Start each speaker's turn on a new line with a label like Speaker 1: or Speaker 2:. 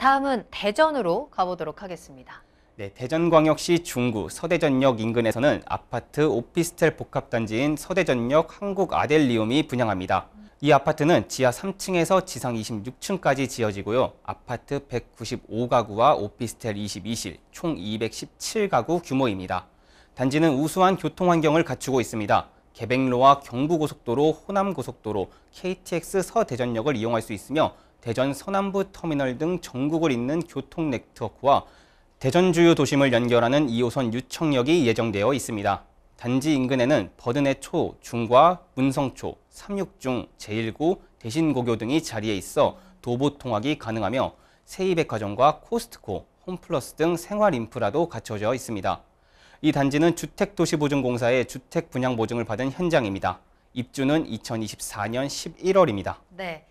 Speaker 1: 다음은 대전으로 가보도록 하겠습니다.
Speaker 2: 네, 대전광역시 중구 서대전역 인근에서는 아파트 오피스텔 복합단지인 서대전역 한국아델리움이 분양합니다. 이 아파트는 지하 3층에서 지상 26층까지 지어지고요. 아파트 195가구와 오피스텔 22실, 총 217가구 규모입니다. 단지는 우수한 교통 환경을 갖추고 있습니다. 개백로와 경부고속도로, 호남고속도로, KTX 서대전역을 이용할 수 있으며 대전 서남부 터미널 등 전국을 잇는 교통 네트워크와 대전 주요 도심을 연결하는 2호선 유청역이 예정되어 있습니다. 단지 인근에는 버드내 초, 중과, 문성초, 삼육중, 제1구, 대신고교 등이 자리에 있어 도보 통학이 가능하며 세이백화점과 코스트코, 홈플러스 등 생활 인프라도 갖춰져 있습니다. 이 단지는 주택도시보증공사의 주택 분양 보증을 받은 현장입니다. 입주는 2024년 11월입니다.
Speaker 3: 네.